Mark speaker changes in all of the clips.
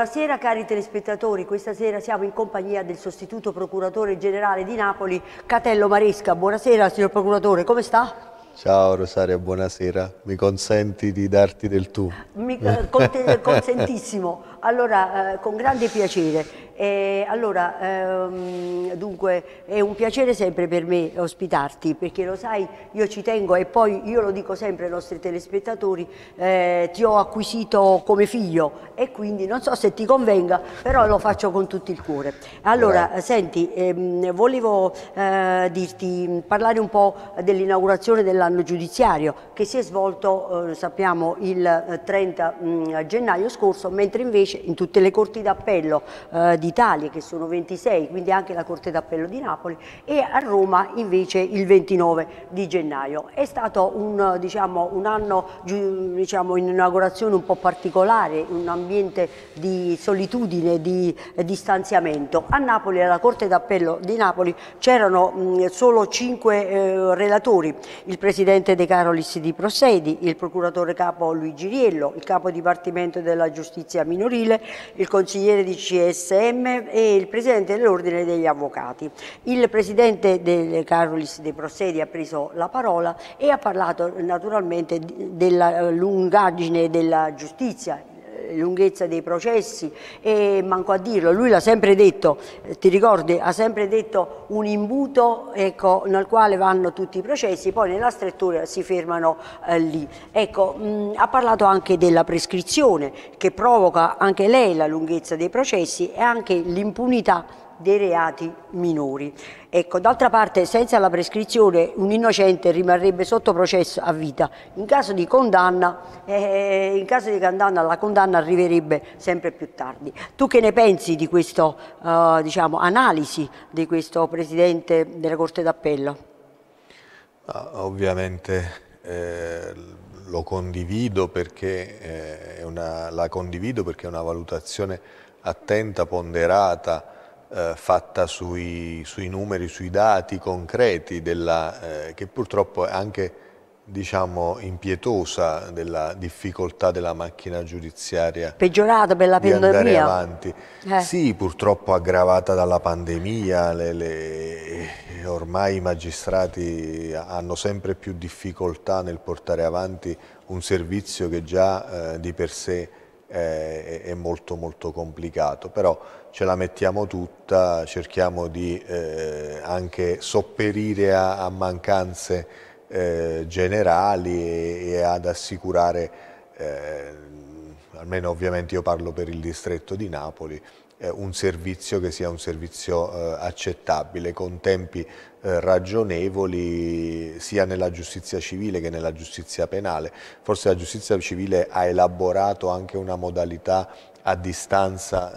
Speaker 1: Buonasera cari telespettatori, questa sera siamo in compagnia del sostituto procuratore generale di Napoli, Catello Maresca. Buonasera signor procuratore, come sta?
Speaker 2: Ciao Rosaria, buonasera. Mi consenti di darti del tu? Mi, eh, consentissimo.
Speaker 1: Allora, eh, con grande piacere. E allora, ehm, dunque, è un piacere sempre per me ospitarti, perché lo sai, io ci tengo e poi io lo dico sempre ai nostri telespettatori, eh, ti ho acquisito come figlio e quindi non so se ti convenga, però lo faccio con tutto il cuore. Allora, eh. senti, ehm, volevo eh, dirti, parlare un po' dell'inaugurazione dell'anno giudiziario che si è svolto, eh, sappiamo, il 30 eh, mh, mm, gennaio scorso, mentre invece in tutte le corti d'appello eh, di d'Italia che sono 26, quindi anche la Corte d'Appello di Napoli e a Roma invece il 29 di gennaio. È stato un, diciamo, un anno diciamo, in inaugurazione un po' particolare, un ambiente di solitudine, di eh, distanziamento. A Napoli, alla Corte d'Appello di Napoli, c'erano solo cinque eh, relatori, il Presidente De Carolis di Prosedi, il Procuratore Capo Luigi Riello, il Capo Dipartimento della Giustizia Minorile, il Consigliere di CSM, CGM e il presidente dell'Ordine degli Avvocati. Il presidente del Carolis dei Prossedi ha preso la parola e ha parlato naturalmente della eh, lungaggine della giustizia lunghezza dei processi e manco a dirlo, lui l'ha sempre detto, eh, ti ricordi, ha sempre detto un imbuto ecco, nel quale vanno tutti i processi, poi nella strettura si fermano eh, lì. Ecco, mh, ha parlato anche della prescrizione che provoca anche lei la lunghezza dei processi e anche l'impunità dei reati minori. Ecco, d'altra parte, senza la prescrizione un innocente rimarrebbe sotto processo a vita. In caso di condanna, eh, in caso di condanna la condanna arriverebbe sempre più tardi. Tu che ne pensi di questa eh, diciamo, analisi di questo Presidente della Corte d'Appello?
Speaker 2: Ah, ovviamente eh, lo condivido perché, eh, una, la condivido perché è una valutazione attenta, ponderata, eh, fatta sui, sui, numeri, sui dati concreti, della, eh, che purtroppo è anche diciamo, impietosa della difficoltà della macchina giudiziaria Peggiorata
Speaker 1: per la pandemia. andare avanti.
Speaker 2: Eh. Sì, purtroppo aggravata dalla pandemia, le, le, ormai i magistrati hanno sempre più difficoltà nel portare avanti un servizio che già eh, di per sé eh, è, è molto molto complicato, però ce la mettiamo tutta, cerchiamo di eh, anche sopperire a, a mancanze eh, generali e, e, ad assicurare, eh, almeno ovviamente io parlo per il distretto di Napoli, eh, un servizio che sia un servizio eh, accettabile, con tempi eh, ragionevoli sia nella giustizia civile che nella giustizia penale. Forse la giustizia civile ha elaborato anche una modalità a distanza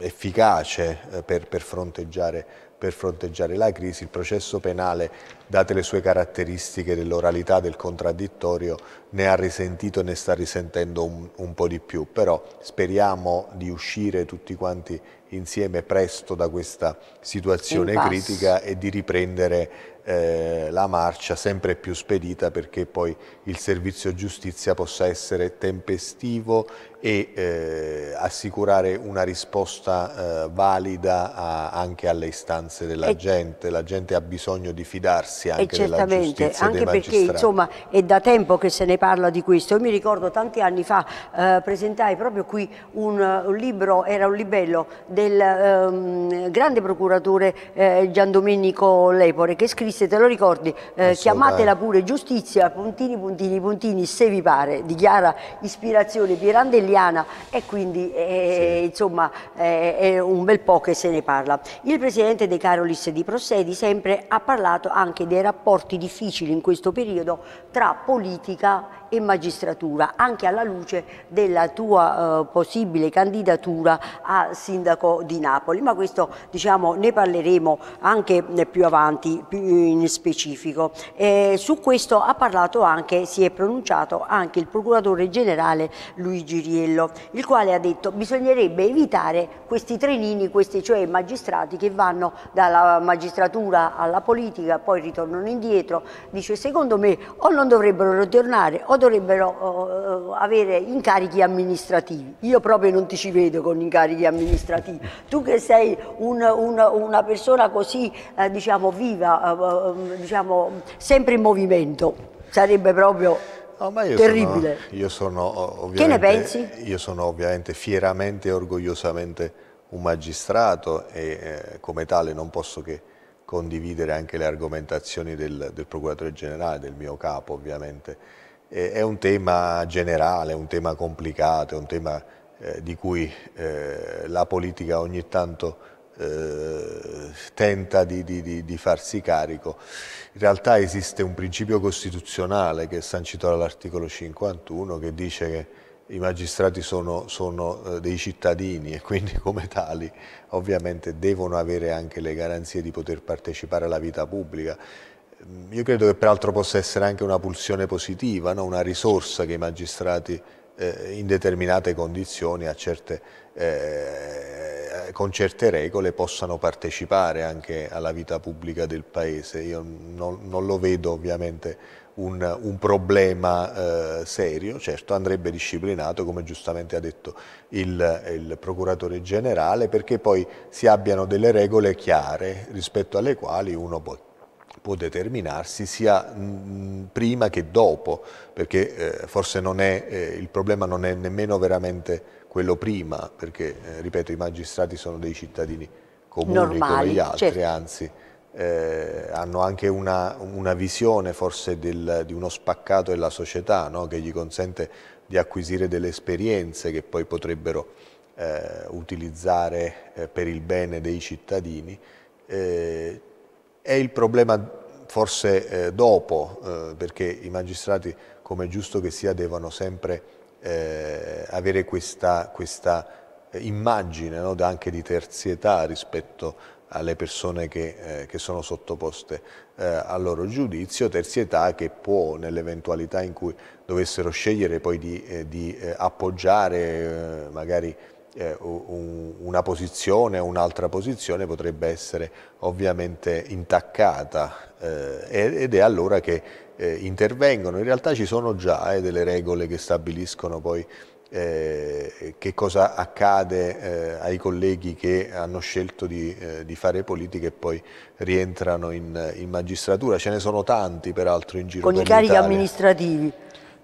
Speaker 2: efficace eh, per, per, fronteggiare, per, fronteggiare, la crisi. Il processo penale, date le sue caratteristiche dell'oralità, del contraddittorio, ne ha risentito e ne sta risentendo un, un po' di più, però speriamo di uscire tutti quanti insieme presto da questa situazione critica e di riprendere eh, la marcia sempre più spedita perché poi il servizio giustizia possa essere tempestivo e eh, assicurare una risposta eh, valida a, anche alle istanze della e gente. La gente ha bisogno di fidarsi anche della giustizia anche perché insomma
Speaker 1: è da tempo che se ne parla di questo. Io mi ricordo tanti anni fa eh, presentai proprio qui un, un, libro, era un libello del ehm, grande procuratore eh, Giandomenico Lepore che scrisse, te lo ricordi, eh, chiamatela pure giustizia, puntini puntini puntini puntini se vi pare, di chiara ispirazione pirandelliana e quindi eh, sì. insomma eh, è un bel po' che se ne parla. Il presidente De Carolis di Prossedi sempre ha parlato anche dei rapporti difficili in questo periodo tra politica e magistratura, anche alla luce della tua eh, possibile candidatura a sindaco di Napoli, ma questo diciamo ne parleremo anche più avanti più in specifico. Eh, su questo ha parlato anche si è pronunciato anche il procuratore generale Luigi Riello, il quale ha detto che bisognerebbe evitare questi trenini, questi cioè magistrati che vanno dalla magistratura alla politica, poi ritornano indietro. Dice secondo me o non dovrebbero ritornare o dovrebbero eh, eh avere incarichi amministrativi. Io proprio non ti ci vedo con incarichi amministrativi. Tu che sei un, un, una persona così eh, diciamo viva, eh, eh diciamo sempre in movimento sarebbe proprio no, io terribile.
Speaker 2: Sono, io sono che ne pensi? Io sono ovviamente fieramente e orgogliosamente un magistrato e eh, come tale non posso che condividere anche le argomentazioni del, del procuratore generale, del mio capo ovviamente. E, è un tema generale, è un tema complicato, è un tema eh, di cui eh, la politica ogni tanto eh, tenta di, di, di, farsi carico. In realtà esiste un principio costituzionale che è sancito dall'articolo 51 che dice che i magistrati sono, sono eh, dei cittadini e quindi come tali ovviamente devono avere anche le garanzie di poter partecipare alla vita pubblica mm, io credo che peraltro possa essere anche una pulsione positiva, no? una risorsa che i magistrati eh, in determinate condizioni a certe condizioni eh, con certe regole possano partecipare anche alla vita pubblica del Paese. Io non, non lo vedo ovviamente un, un problema eh, serio, certo andrebbe disciplinato come giustamente ha detto il, il, procuratore generale perché poi si abbiano delle regole chiare rispetto alle quali uno può, può determinarsi sia mm, mm, prima che dopo, perché eh, forse è, eh, il problema non è nemmeno veramente quello prima, perché eh, ripeto i magistrati sono dei cittadini comuni Normali, come gli altri, certo. anzi eh, hanno anche una, una visione forse del, di uno spaccato della società no? che gli consente di acquisire delle esperienze che poi potrebbero eh, utilizzare eh, per il bene dei cittadini. Eh, è il problema forse eh, dopo, perché i magistrati, come è giusto che sia, devono sempre eh, avere questa, questa eh, immagine no, anche di terzietà rispetto alle persone che, eh, che sono sottoposte eh, al loro giudizio, terzietà che può nell'eventualità in cui dovessero scegliere poi di, eh, di eh, appoggiare eh, magari un, una posizione o un'altra posizione potrebbe essere ovviamente intaccata ed è allora che eh, intervengono. In realtà ci sono già eh, delle regole che stabiliscono poi eh, che cosa accade eh, ai colleghi che hanno scelto di, eh, di fare politica e poi rientrano in, in, magistratura. Ce ne sono tanti peraltro in giro. Con i carichi amministrativi.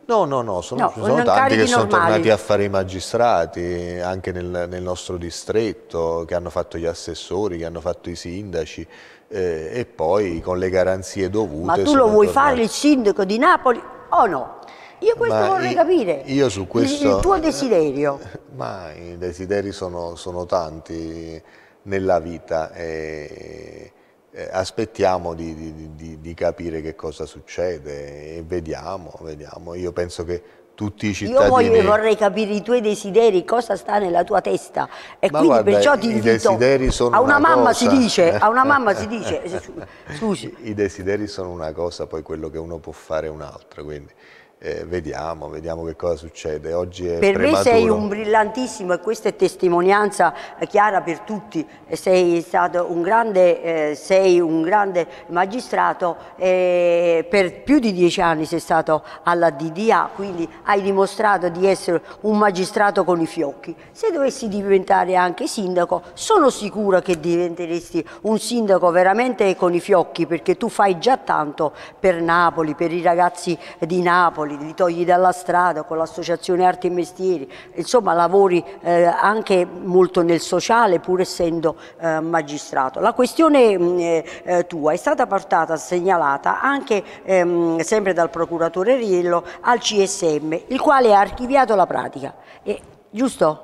Speaker 2: No, no, no, sono, no, sono tanti che normali. sono tornati a fare i magistrati anche nel, nel, nostro distretto, che hanno fatto gli assessori, che hanno fatto i sindaci eh, e poi con le garanzie dovute. Ma tu lo vuoi tornati. fare il
Speaker 1: sindaco di Napoli o no? Io questo ma vorrei io, capire. Io su questo. Il, il tuo desiderio.
Speaker 2: Ma i desideri sono, sono tanti nella vita. E, eh, aspettiamo di, di, di, di, capire che cosa succede e vediamo, vediamo. Io penso che tutti i cittadini... Io voglio, vorrei
Speaker 1: capire i tuoi desideri, cosa sta nella tua testa e Ma quindi guarda, perciò ti invito... a una, una mamma cosa. si dice, eh. a una mamma si dice,
Speaker 2: scusi. I desideri sono una cosa, poi quello che uno può fare è un'altra, quindi eh, vediamo, vediamo che cosa succede. Oggi è per prematuro. me sei un
Speaker 1: brillantissimo e questa è testimonianza chiara per tutti. Sei stato un grande, eh, sei un grande magistrato, eh, per più di dieci anni sei stato alla DDA, quindi hai dimostrato di essere un magistrato con i fiocchi. Se dovessi diventare anche sindaco, sono sicura che diventeresti un sindaco veramente con i fiocchi perché tu fai già tanto per Napoli, per i ragazzi di Napoli tavoli, li togli dalla strada con l'associazione Arti e Mestieri, insomma lavori eh, anche molto nel sociale pur essendo eh, magistrato. La questione mh, mm, eh, eh, tua è stata portata, segnalata anche ehm, sempre dal procuratore Riello al CSM, il quale ha archiviato la pratica, e, giusto?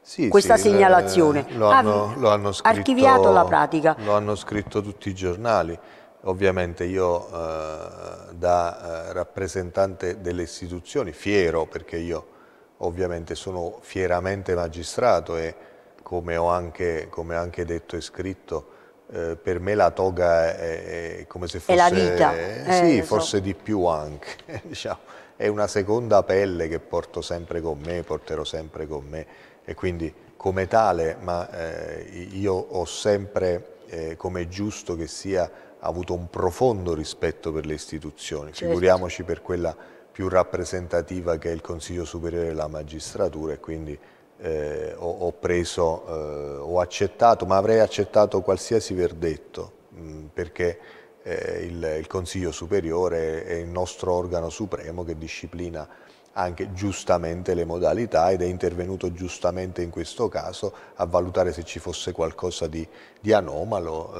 Speaker 2: Sì, questa sì, eh, segnalazione. Eh, lo hanno, lo hanno scritto, archiviato la pratica. Lo hanno scritto tutti i giornali. Ovviamente io eh, da eh, rappresentante delle istituzioni, fiero perché io ovviamente sono fieramente magistrato e come ho anche, come anche detto e scritto, eh, per me la toga è, è come se fosse... È la vita. Eh, eh, sì, so. forse di più anche, diciamo. È una seconda pelle che porto sempre con me, porterò sempre con me e quindi come tale, ma eh, io ho sempre come giusto che sia ha avuto un profondo rispetto per le istituzioni, certo. figuriamoci per quella più rappresentativa che è il Consiglio Superiore della Magistratura e quindi eh, ho, ho, preso, eh, ho accettato, ma avrei accettato qualsiasi verdetto mh, mm, perché eh, il, il, Consiglio Superiore è il nostro organo supremo che disciplina anche giustamente le modalità ed è intervenuto giustamente in questo caso a valutare se ci fosse qualcosa di, di anomalo,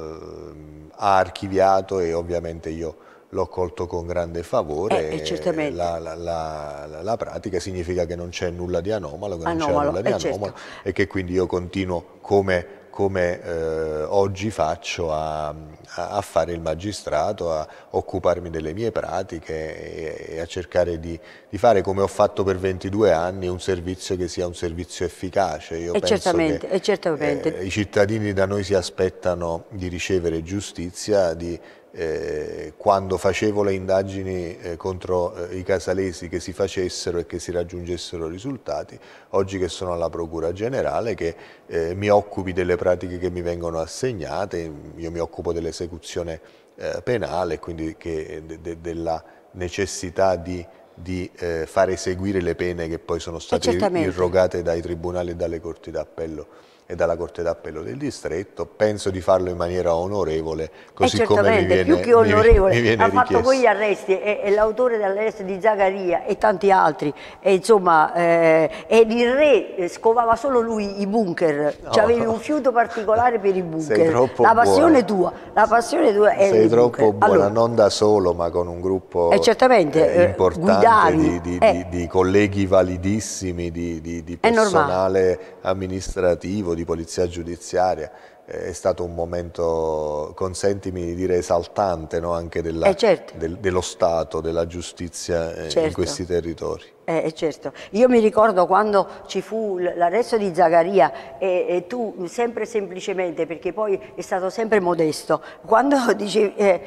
Speaker 2: eh, ha archiviato e ovviamente io l'ho colto con grande favore. Eh, eh, la, la, la, la, pratica significa che non c'è nulla di anomalo, che anomalo, non c'è nulla di eh, anomalo certo. e che quindi io continuo come come eh, oggi faccio a, a, fare il magistrato, a occuparmi delle mie pratiche e, e a cercare di, di, fare come ho fatto per 22 anni un servizio che sia un servizio efficace. Io e penso certamente,
Speaker 1: che certamente. Eh,
Speaker 2: i cittadini da noi si aspettano di ricevere giustizia, di eh, quando facevo le indagini eh, contro eh, i casalesi che si facessero e che si raggiungessero risultati, oggi che sono alla Procura Generale che eh, mi occupi delle pratiche che mi vengono assegnate, io mi occupo dell'esecuzione eh, penale, quindi che, eh, de, de, della necessità di, di fare eseguire le pene che poi sono state irrogate dai tribunali e dalle corti d'appello e dalla Corte d'Appello del Distretto, penso di farlo in maniera onorevole, così eh come mi viene, più che onorevole, mi, mi ha richiesto. fatto quegli
Speaker 1: arresti, è, è l'autore dell'arresto di Zagaria e tanti altri, e insomma, eh, ed il re eh, scovava solo lui i bunker, no. cioè avevi un fiuto particolare per i bunker, la passione buona. tua, la passione tua è Sei troppo bunker. buona, allora,
Speaker 2: non da solo ma con un gruppo eh, eh, eh importante di, di, di, di, colleghi validissimi, di, personale amministrativo, di polizia giudiziaria eh, è stato un momento, consentimi di dire, esaltante no? anche della, eh, certo. del, dello Stato, della giustizia eh, certo. in questi territori.
Speaker 1: Eh, certo. Io mi ricordo quando ci fu l'arresto di Zagaria e, e, tu sempre semplicemente, perché poi è stato sempre modesto, quando dicevi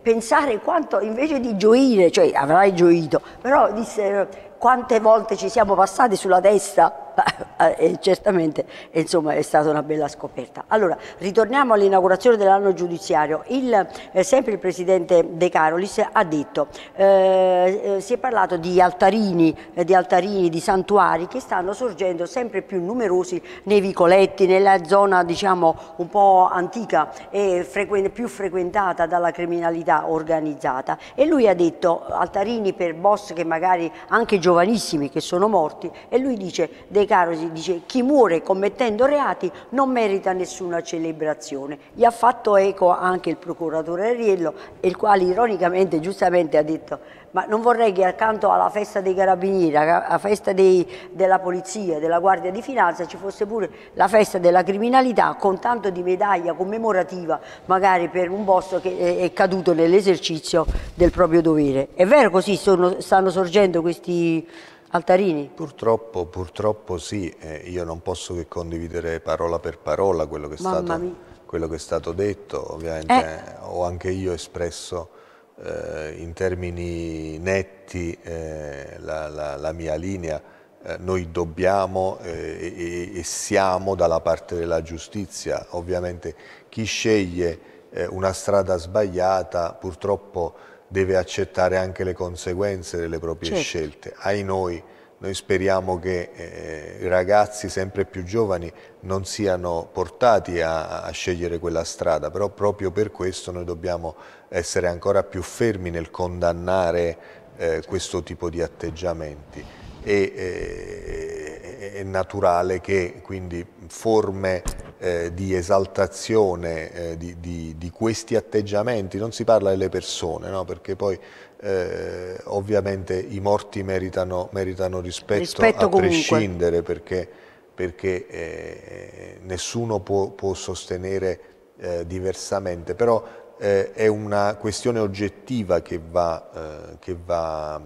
Speaker 1: pensare quanto invece di gioire, cioè avrai gioito, però disse quante volte ci siamo passati sulla testa e eh, eh, eh, certamente insomma, è stata una bella scoperta. Allora, ritorniamo all'inaugurazione dell'anno giudiziario. Il, eh, sempre il Presidente De Carolis ha detto, eh, si è parlato di altarini, di altarini, di santuari che stanno sorgendo sempre più numerosi nei vicoletti, nella zona diciamo un po' antica e frequen più frequentata dalla criminalità organizzata. E lui ha detto altarini per boss che magari anche giovanissimi che sono morti e lui dice De Caro si dice chi muore commettendo reati non merita nessuna celebrazione. Gli ha fatto eco anche il procuratore Ariello, il quale ironicamente, giustamente ha detto ma non vorrei che accanto alla festa dei carabinieri, alla festa dei, della polizia, della guardia di finanza ci fosse pure la festa della criminalità con tanto di medaglia commemorativa magari per un boss che è, caduto nell'esercizio del proprio dovere. È vero così sono, stanno sorgendo questi Altarini?
Speaker 2: Purtroppo, purtroppo sì, eh, io non posso che condividere parola per parola quello che è, stato, quello che è stato, detto, ovviamente eh. ho anche io espresso eh, in termini netti eh, la, la, la, mia linea, eh, noi dobbiamo eh, e, e siamo dalla parte della giustizia, ovviamente chi sceglie una strada sbagliata purtroppo deve accettare anche le conseguenze delle proprie certo. scelte. Ai noi, noi speriamo che eh, i ragazzi sempre più giovani non siano portati a, a, scegliere quella strada, però proprio per questo noi dobbiamo essere ancora più fermi nel condannare eh, certo. questo tipo di atteggiamenti. E, eh, è naturale che quindi forme eh, di esaltazione eh, di, di, di, questi atteggiamenti, non si parla delle persone, no? perché poi eh, ovviamente i morti meritano, meritano rispetto, rispetto, a comunque. prescindere, perché, perché eh, nessuno può, può sostenere eh, diversamente, però è una questione oggettiva che va, che va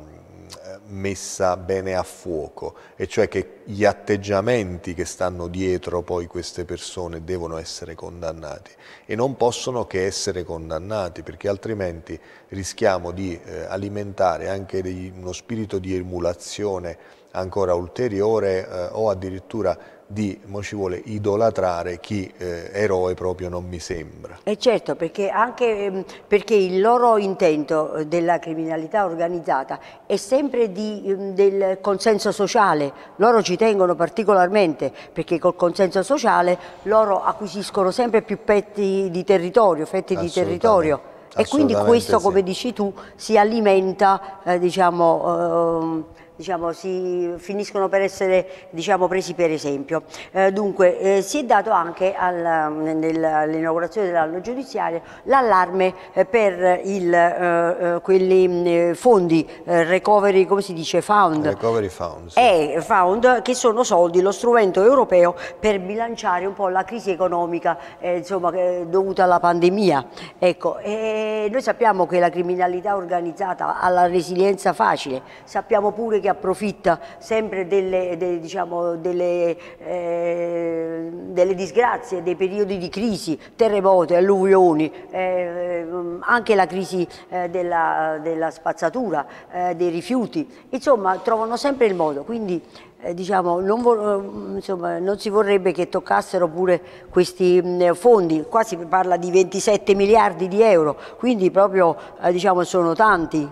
Speaker 2: messa bene a fuoco, e cioè che gli atteggiamenti che stanno dietro poi queste persone devono essere condannati e non possono che essere condannati perché altrimenti rischiamo di eh, alimentare anche degli, uno spirito di emulazione ancora ulteriore eh, o addirittura di, mo ci vuole, idolatrare chi eh, eroe proprio non mi sembra.
Speaker 1: E certo, perché anche ehm, perché il loro intento eh, della criminalità organizzata è sempre di, ehm, del consenso sociale, loro ci tengono particolarmente perché col consenso sociale loro acquisiscono sempre più petti di territorio, fette di territorio. E quindi questo, sì. come dici tu, si alimenta eh, diciamo, eh, diciamo, si finiscono per essere diciamo, presi per esempio. Eh, dunque eh, si è dato anche nell'inaugurazione dell'anno giudiziario l'allarme eh, per il, eh, eh, quelli fondi recovery, come si dice, found, recovery found, sì. found, che sono soldi, lo strumento europeo per bilanciare un po' la crisi economica insomma, dovuta alla pandemia. Ecco, noi sappiamo che la criminalità organizzata ha la resilienza facile, sappiamo pure che che approfitta sempre delle, de, diciamo, delle, eh, delle, disgrazie, dei periodi di crisi, terremoti, alluvioni, eh, mm, anche la crisi eh, della, della, spazzatura, eh, dei rifiuti, insomma trovano sempre il modo, quindi eh, diciamo, non, mm, insomma, non, si vorrebbe che toccassero pure questi mh, mm, fondi, qua si parla di 27 miliardi di euro, quindi proprio eh, diciamo, sono tanti.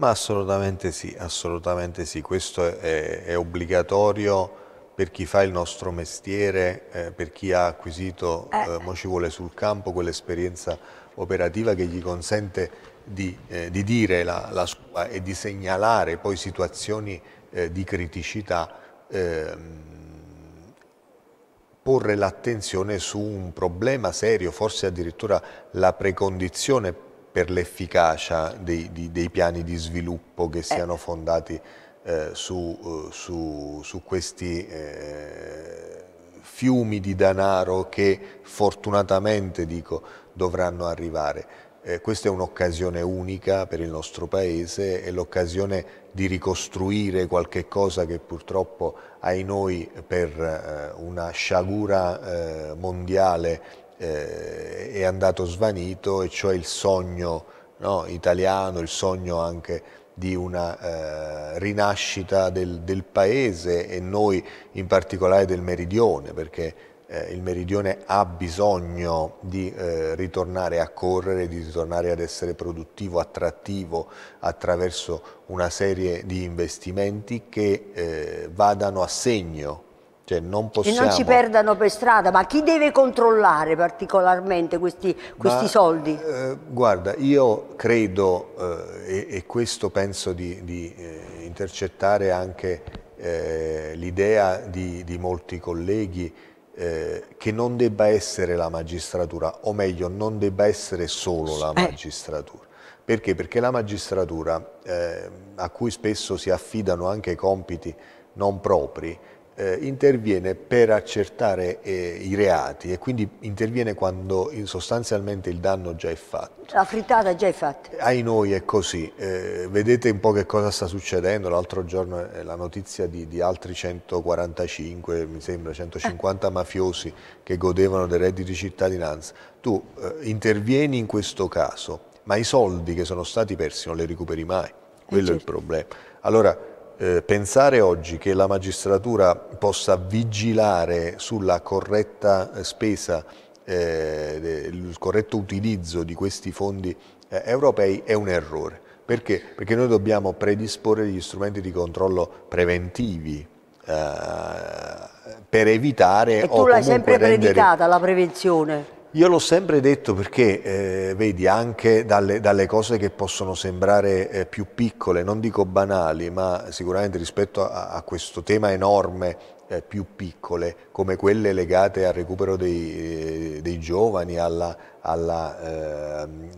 Speaker 2: Ma assolutamente sì, assolutamente sì. Questo è, è obbligatorio per chi fa il nostro mestiere, eh, per chi ha acquisito, eh. Eh, mo ci vuole sul campo, quell'esperienza operativa che gli consente di, eh, di dire la, la, sua e di segnalare poi situazioni eh, di criticità ehm, porre l'attenzione su un problema serio, forse addirittura la precondizione per l'efficacia dei, dei, dei, piani di sviluppo che eh. siano fondati eh, su, eh, su, su, questi eh, fiumi di danaro che fortunatamente dico, dovranno arrivare. Eh, questa è un'occasione unica per il nostro Paese, è l'occasione di ricostruire qualche cosa che purtroppo, ahi noi, per eh, una sciagura eh, mondiale eh, è andato svanito, e cioè il sogno no, italiano, il sogno anche di una eh, rinascita del, del, paese e noi in particolare del meridione, perché eh, il meridione ha bisogno di eh, ritornare a correre, di ritornare ad essere produttivo, attrattivo attraverso una serie di investimenti che eh, vadano a segno cioè non possiamo... E non ci
Speaker 1: perdano per strada, ma chi deve controllare particolarmente questi, questi ma, soldi?
Speaker 2: Eh, guarda, io credo, eh, e, e, questo penso di, di eh, intercettare anche eh, l'idea di, di, molti colleghi, eh, che non debba essere la magistratura, o meglio, non debba essere solo la eh. magistratura. Perché? Perché la magistratura, a cui spesso si affidano anche compiti non propri, eh, interviene per accertare eh, i reati e quindi interviene quando sostanzialmente il danno già è fatto.
Speaker 1: La frittata già è fatta.
Speaker 2: Ai noi è così, eh, vedete un po' che cosa sta succedendo, l'altro giorno è eh, la notizia di, di, altri 145, mi sembra 150 eh. mafiosi che godevano dei redditi di cittadinanza, tu eh, intervieni in questo caso, ma i soldi che sono stati persi non li recuperi mai, quello certo. è il certo. problema. Allora, eh, pensare oggi che la magistratura possa vigilare sulla corretta eh, spesa, eh, il corretto utilizzo di questi fondi eh, europei è un errore. Perché? Perché noi dobbiamo predisporre gli strumenti di controllo preventivi eh, per evitare e tu l'hai sempre rendere... predicata
Speaker 1: la prevenzione
Speaker 2: io l'ho sempre detto perché, eh, vedi, anche dalle, dalle, cose che possono sembrare eh, più piccole, non dico banali, ma sicuramente rispetto a, a questo tema enorme, eh, più piccole, come quelle legate al recupero dei, eh, dei giovani, alla, alla ehm,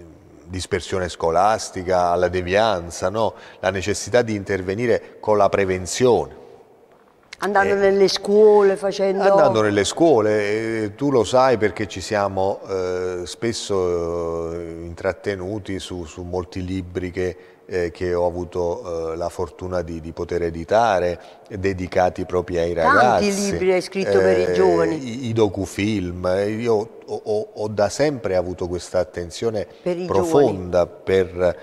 Speaker 2: dispersione scolastica, alla devianza, no? la necessità di intervenire con la prevenzione
Speaker 1: Andando eh, nelle scuole, facendo... Andando
Speaker 2: nelle scuole, eh, tu lo sai perché ci siamo eh, spesso eh, intrattenuti su, su, molti libri che, eh, che ho avuto eh, la fortuna di, di, poter editare, dedicati proprio ai ragazzi. Tanti libri hai scritto per i giovani. I, i docufilm, io ho, ho, ho, da sempre avuto questa attenzione per profonda giovani. per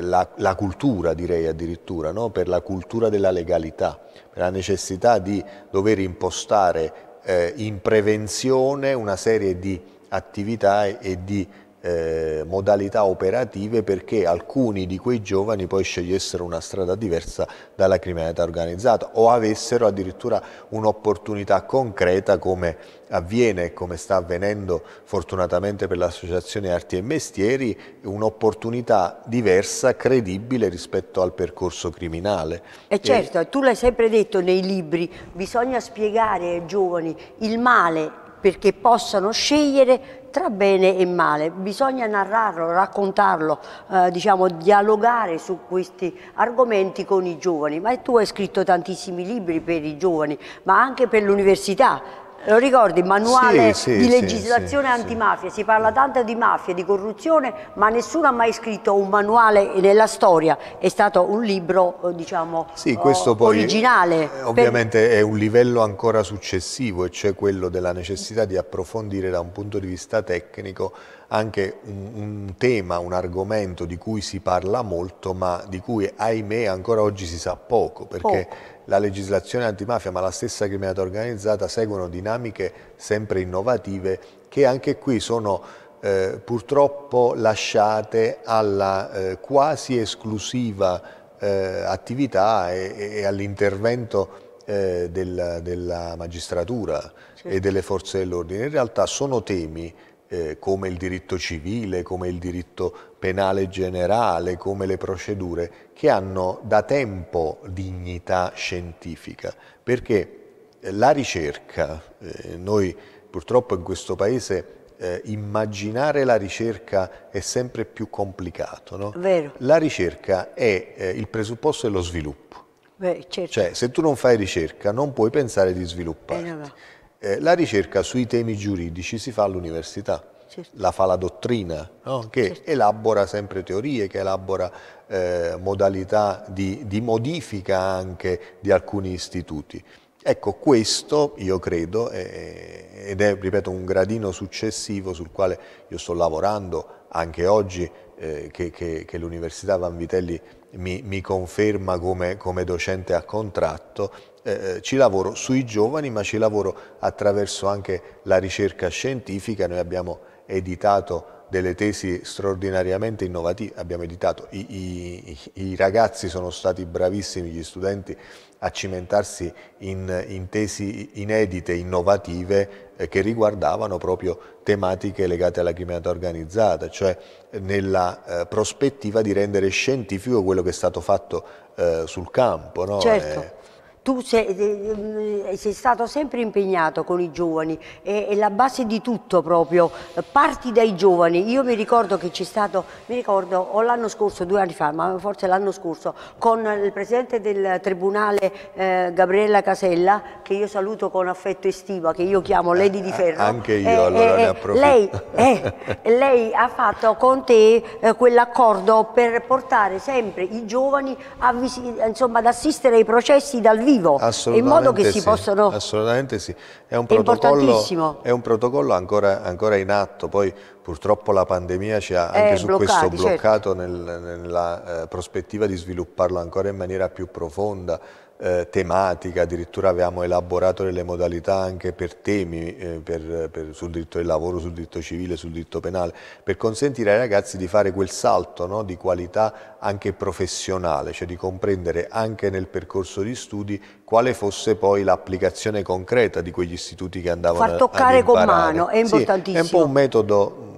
Speaker 2: la, la, cultura, direi addirittura, no? per la cultura della legalità la necessità di dover impostare eh, in prevenzione una serie di attività e di eh, modalità operative perché alcuni di quei giovani poi scegliessero una strada diversa dalla criminalità organizzata o avessero addirittura un'opportunità concreta come avviene e come sta avvenendo fortunatamente per l'associazione Arti e Mestieri, un'opportunità diversa, credibile rispetto al percorso criminale. Eh, e certo,
Speaker 1: e... tu l'hai sempre detto nei libri, bisogna spiegare ai giovani il male perché possano scegliere tra bene e male. Bisogna narrarlo, raccontarlo, eh, diciamo, dialogare su questi argomenti con i giovani. Ma tu hai scritto tantissimi libri per i giovani, ma anche per l'università lo ricordi, manuale sì, di sì, legislazione sì, antimafia, si parla tanto di mafia, di corruzione, ma nessuno ha mai scritto un manuale nella storia, è stato un libro eh, diciamo
Speaker 2: sì, questo oh, poi, originale.
Speaker 1: Eh, ovviamente
Speaker 2: per... è un livello ancora successivo e cioè quello della necessità di approfondire da un punto di vista tecnico anche un, un, tema, un argomento di cui si parla molto ma di cui ahimè ancora oggi si sa poco perché poco. la legislazione antimafia ma la stessa criminalità organizzata seguono dinamiche sempre innovative che anche qui sono eh, purtroppo lasciate alla eh, quasi esclusiva eh, attività e, e all'intervento eh, della, della magistratura certo. e delle forze dell'ordine. In realtà sono temi eh, come il diritto civile, come il diritto penale generale, come le procedure, che hanno da tempo dignità scientifica, perché eh, la ricerca, eh, noi purtroppo in questo paese eh, immaginare la ricerca è sempre più complicato, no? La ricerca è eh, il presupposto dello sviluppo. Beh, certo. Cioè, se tu non fai ricerca non puoi pensare di svilupparti. Eh, no, no. Eh, la ricerca sui temi giuridici si fa all'università. Certo. la fa la dottrina, no? che certo. elabora sempre teorie, che elabora eh, modalità di, di, modifica anche di alcuni istituti. Ecco, questo io credo, è, ed è, ripeto, un gradino successivo sul quale io sto lavorando anche oggi, eh, che, che, che l'Università Vanvitelli mi, mi conferma come, come docente a contratto, eh, eh, ci lavoro sui giovani ma ci lavoro attraverso anche la ricerca scientifica, noi abbiamo editato delle tesi straordinariamente innovative, abbiamo editato, I, i, i, ragazzi sono stati bravissimi, gli studenti, a cimentarsi in, in tesi inedite, innovative, eh, che riguardavano proprio tematiche legate alla criminalità organizzata, cioè eh, nella eh, prospettiva di rendere scientifico quello che è stato fatto eh, sul campo. No? Certo. Eh,
Speaker 1: tu sei, eh, eh, sei, stato sempre impegnato con i giovani, è, è, la base di tutto proprio, parti dai giovani, io mi ricordo che c'è stato, mi ricordo l'anno scorso, due anni fa, ma forse l'anno scorso, con il presidente del tribunale eh, Gabriella Casella, che io saluto con affetto e stima, che io chiamo Lady di eh, Ferro.
Speaker 2: Anche io, eh, allora eh, ne approfitto. Lei,
Speaker 1: lei, ha fatto con te quell'accordo per portare sempre i giovani a, insomma, ad assistere ai processi dal vivo operativo, in modo che si sì, possano...
Speaker 2: Assolutamente sì, è un protocollo, è un protocollo ancora, ancora, in atto, poi purtroppo la pandemia ci ha eh, anche è su questo certo. bloccato certo. nel, nella eh, prospettiva di svilupparlo ancora in maniera più profonda eh, tematica, addirittura avevamo elaborato delle modalità anche per temi eh, per, per, sul diritto del lavoro, sul diritto civile, sul diritto penale, per consentire ai ragazzi di fare quel salto no, di qualità anche professionale, cioè di comprendere anche nel percorso di studi quale fosse poi l'applicazione concreta di quegli istituti che andavano a Far toccare con mano, è importantissimo. Sì, è un po' un metodo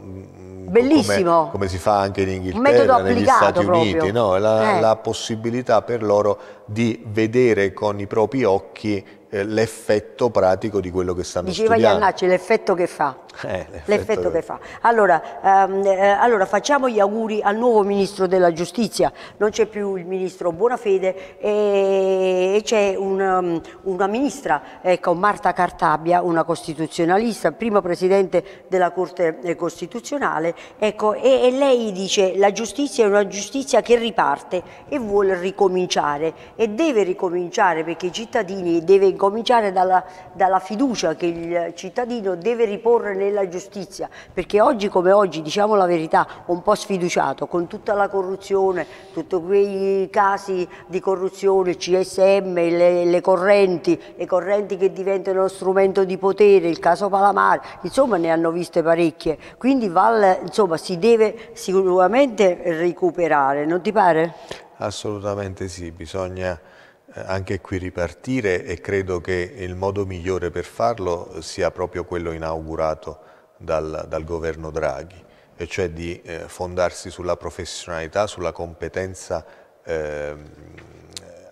Speaker 1: Bellissimo. Come,
Speaker 2: come, si fa anche in Inghilterra, negli Stati Uniti, no? la, eh. la, possibilità per loro di vedere con i propri occhi eh, l'effetto pratico di quello che stanno Diceva studiando. Diceva
Speaker 1: Iannacci l'effetto che fa.
Speaker 2: Eh, l'effetto, l'effetto che fa.
Speaker 1: Allora, ehm, eh, allora, facciamo gli auguri al nuovo Ministro della Giustizia, non c'è più il Ministro Buonafede e, e c'è un, um, una Ministra, ecco, Marta Cartabia, una costituzionalista, prima Presidente della Corte eh, Costituzionale, ecco, e, e lei dice che la giustizia è una giustizia che riparte e vuole ricominciare e deve ricominciare perché i cittadini deve incominciare dalla, dalla fiducia che il cittadino deve riporre nel nella giustizia, perché oggi come oggi, diciamo la verità, un po' sfiduciato, con tutta la corruzione, tutti quei casi di corruzione, CSM, le, le correnti, le correnti che diventano strumento di potere, il caso Palamare, insomma ne hanno viste parecchie, quindi Val, insomma, si deve sicuramente recuperare, non ti pare?
Speaker 2: Assolutamente sì, bisogna eh, anche qui ripartire e credo che il modo migliore per farlo sia proprio quello inaugurato dal, dal governo Draghi, e cioè di eh, fondarsi sulla professionalità, sulla competenza eh,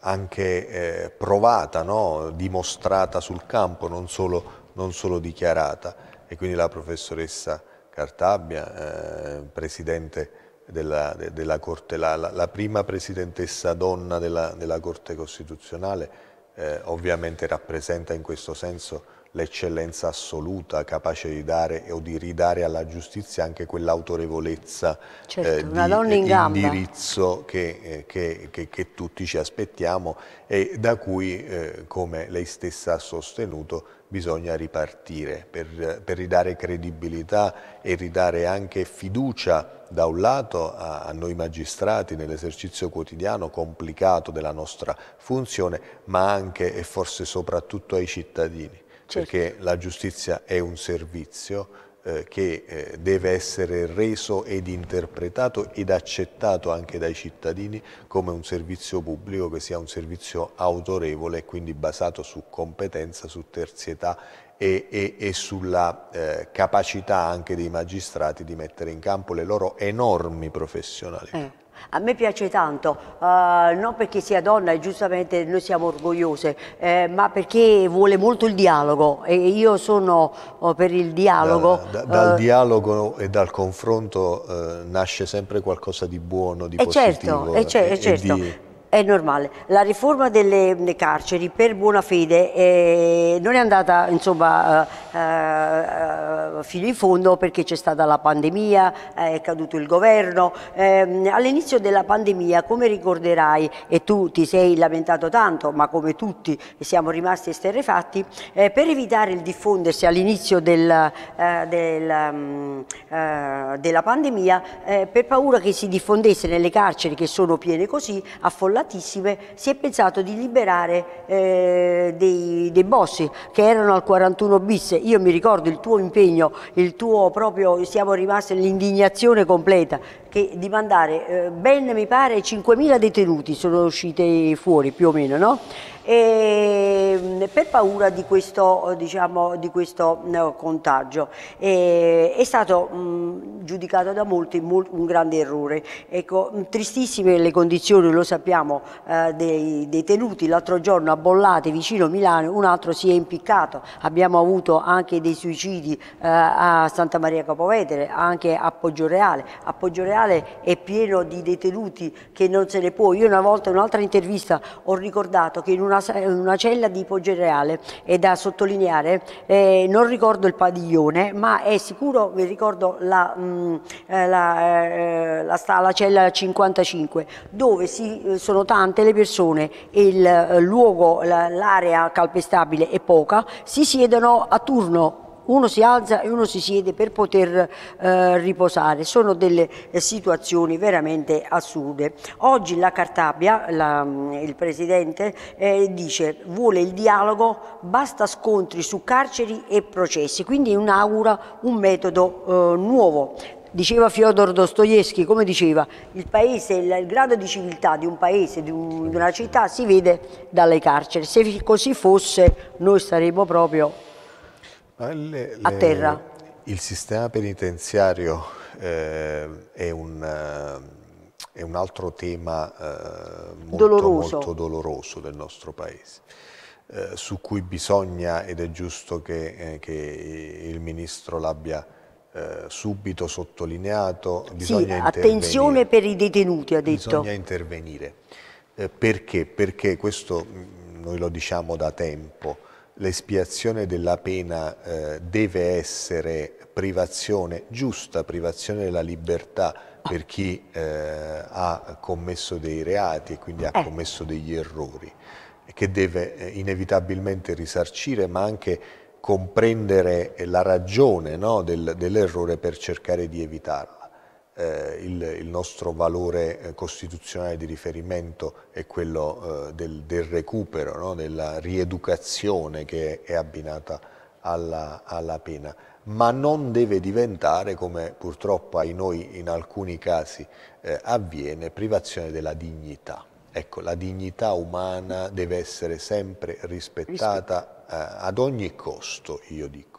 Speaker 2: anche eh, provata, no? dimostrata sul campo, non solo, non solo, dichiarata. E quindi la professoressa Cartabbia, eh, Presidente della, della Corte, la, la, prima presidentessa donna della, della Corte Costituzionale, eh, ovviamente rappresenta in questo senso l'eccellenza assoluta, capace di dare o di ridare alla giustizia anche quell'autorevolezza certo, eh, di indirizzo che, eh, che, che, che, tutti ci aspettiamo e da cui, eh, come lei stessa ha sostenuto, bisogna ripartire per, per, ridare credibilità e ridare anche fiducia da un lato a, a noi magistrati nell'esercizio quotidiano complicato della nostra funzione, ma anche e forse soprattutto ai cittadini, certo. perché la giustizia è un servizio eh, che eh, deve essere reso ed interpretato ed accettato anche dai cittadini come un servizio pubblico che sia un servizio autorevole e quindi basato su competenza, su terzietà e, e, e sulla eh, capacità anche dei magistrati di mettere in campo le loro enormi professionalità.
Speaker 1: Eh. A me piace tanto, uh, non perché sia donna e giustamente noi siamo orgogliose, eh, ma perché vuole molto il dialogo e io sono uh, per il dialogo. Da, da, dal uh,
Speaker 2: dialogo e dal confronto eh, nasce sempre qualcosa di buono, di certo, positivo. Certo, è, e certo, di,
Speaker 1: è normale. La riforma delle carceri per buona fede eh, non è andata insomma, eh, eh, fino in fondo perché c'è stata la pandemia, eh, è caduto il governo. Ehm, all'inizio della pandemia, come ricorderai, e tu ti sei lamentato tanto, ma come tutti siamo rimasti esterrefatti, eh, per evitare il diffondersi all'inizio del, eh, del, um, della pandemia, per paura che si diffondesse nelle carceri che sono piene così, affollate, elevatissime, si è pensato di liberare eh, dei, dei boss che erano al 41 bis. Io mi ricordo il tuo impegno, il tuo proprio, siamo rimasti nell'indignazione completa, che di mandare eh, ben mi pare 5.000 detenuti sono usciti fuori più o meno, no? e, ehm, per paura di questo, diciamo, di questo eh, contagio. E, eh, è stato mh, mm, giudicato da molti un grande errore. Ecco, tristissime le condizioni, lo sappiamo, eh, dei, detenuti. L'altro giorno a Bollate, vicino Milano, un altro si è impiccato. Abbiamo avuto anche dei suicidi eh, a Santa Maria Capovetere, anche a Poggioreale. A Poggioreale è pieno di detenuti che non se ne può. Io una volta, in un'altra intervista, ho ricordato che in una una, una cella di Reale e da sottolineare, eh, non ricordo il padiglione, ma è sicuro, vi ricordo la, mh, mm, eh, la, eh, la, la, cella 55, dove si, eh, sono tante le persone e il eh, luogo, l'area calpestabile è poca, si siedono a turno uno si alza e uno si siede per poter eh, riposare. Sono delle eh, situazioni veramente assurde. Oggi la Cartabia, la, mm, il Presidente, eh, dice vuole il dialogo, basta scontri su carceri e processi, quindi inaugura un metodo eh, nuovo diceva Fyodor Dostoevsky, come diceva, il, paese, il, grado di civiltà di un paese, di, un, di una città si vede dalle carceri. Se così fosse noi saremmo proprio
Speaker 2: Ah, le, a terra? Il sistema penitenziario eh, è, un, eh, è, un, altro tema eh, molto, doloroso. molto, doloroso. del nostro Paese, eh, su cui bisogna, ed è giusto che, eh, che il Ministro l'abbia eh, subito sottolineato, bisogna sì, attenzione
Speaker 1: per i detenuti, ha detto. Bisogna
Speaker 2: intervenire. perché? Perché questo mm, noi lo diciamo da tempo, l'espiazione della pena eh, deve essere privazione, giusta privazione della libertà per chi eh, ha commesso dei reati e quindi ha eh. commesso degli errori, che deve eh, inevitabilmente risarcire ma anche comprendere la ragione no, del, dell'errore per cercare di evitarla eh, il, il, nostro valore eh, costituzionale di riferimento è quello eh, del, del, recupero, no? della rieducazione che è, abbinata alla, alla, pena, ma non deve diventare, come purtroppo ai noi in alcuni casi eh, avviene, privazione della dignità. Ecco, la dignità umana deve essere sempre rispettata eh, ad ogni costo, io dico.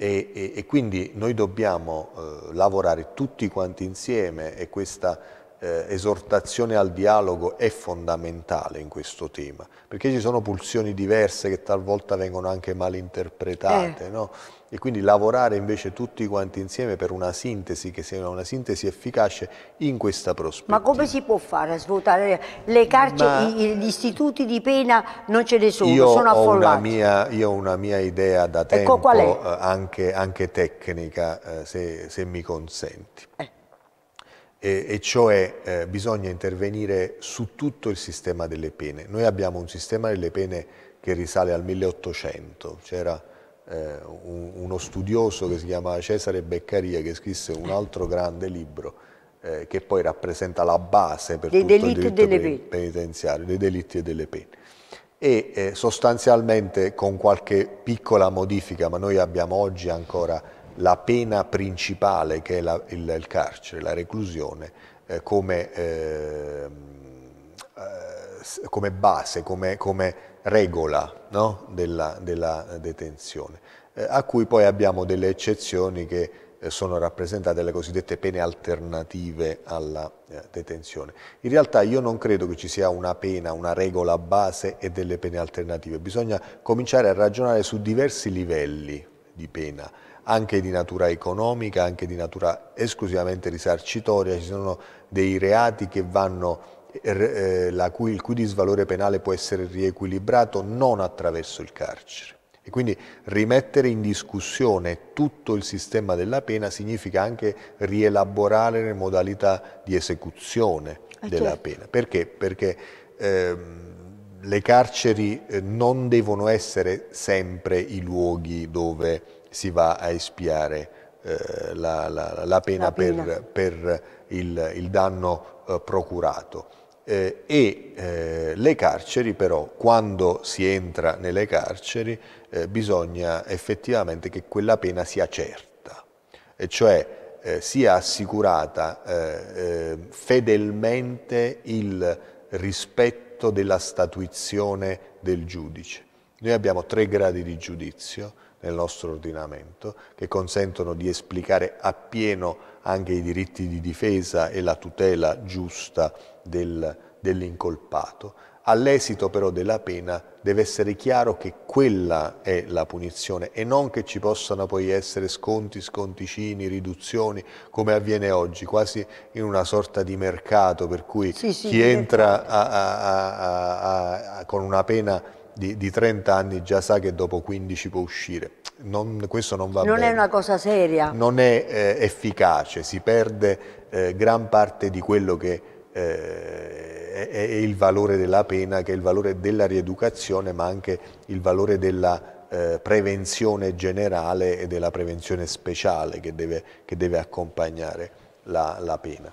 Speaker 2: E, e, e, quindi noi dobbiamo eh, lavorare tutti quanti insieme e questa eh, esortazione al dialogo è fondamentale in questo tema, perché ci sono pulsioni diverse che talvolta vengono anche malinterpretate, eh. no? e quindi lavorare invece tutti quanti insieme per una sintesi che sia una sintesi efficace in questa prospettiva.
Speaker 1: Ma come si può fare a svuotare le carceri, Ma gli istituti di pena non ce ne sono, io sono affollati?
Speaker 2: Mia, io ho una mia idea da ecco, tempo, ecco, anche, anche, tecnica, eh, se, se mi consenti. Eh. E, e, cioè eh, bisogna intervenire su tutto il sistema delle pene. Noi abbiamo un sistema delle pene che risale al 1800, c'era eh, un, uno studioso che si chiama Cesare Beccaria che scrisse un altro grande libro eh, che poi rappresenta la base per dei tutto il diritto penitenziario, dei delitti e delle pene. E eh, sostanzialmente con qualche piccola modifica, ma noi abbiamo oggi ancora la pena principale che è la, il, il, carcere, la reclusione, eh, come, ehm, eh, come base, come, come regola no? della, della, detenzione, eh, a cui poi abbiamo delle eccezioni che eh, sono rappresentate le cosiddette pene alternative alla eh, detenzione. In realtà io non credo che ci sia una pena, una regola base e delle pene alternative, bisogna cominciare a ragionare su diversi livelli di pena, anche di natura economica, anche di natura esclusivamente risarcitoria, ci sono dei reati che vanno eh, cui, il cui disvalore penale può essere riequilibrato non attraverso il carcere. E quindi rimettere in discussione tutto il sistema della pena significa anche rielaborare le modalità di esecuzione eh della certo. pena. Perché? Perché ehm, le carceri eh, non devono essere sempre i luoghi dove si va a espiare eh, la, la, la, pena la, pena per, per il, il danno eh, procurato eh, e eh, le carceri però, quando si entra nelle carceri, eh, bisogna effettivamente che quella pena sia certa, e cioè eh, sia assicurata eh, eh, fedelmente il rispetto della statuizione del giudice. Noi abbiamo tre gradi di giudizio, nel nostro ordinamento, che consentono di esplicare appieno anche i diritti di difesa e la tutela giusta del, dell'incolpato. All'esito però della pena deve essere chiaro che quella è la punizione e non che ci possano poi essere sconti, sconticini, riduzioni, come avviene oggi, quasi in una sorta di mercato per cui sì, sì, chi entra a, a, a, con una pena di, di, 30 anni già sa che dopo 15 può uscire. Non, questo non va non bene. Non è
Speaker 1: una cosa seria.
Speaker 2: Non è eh, efficace, si perde eh, gran parte di quello che eh, è, è, il valore della pena, che è il valore della rieducazione, ma anche il valore della eh, prevenzione generale e della prevenzione speciale che deve, che deve accompagnare la, la pena.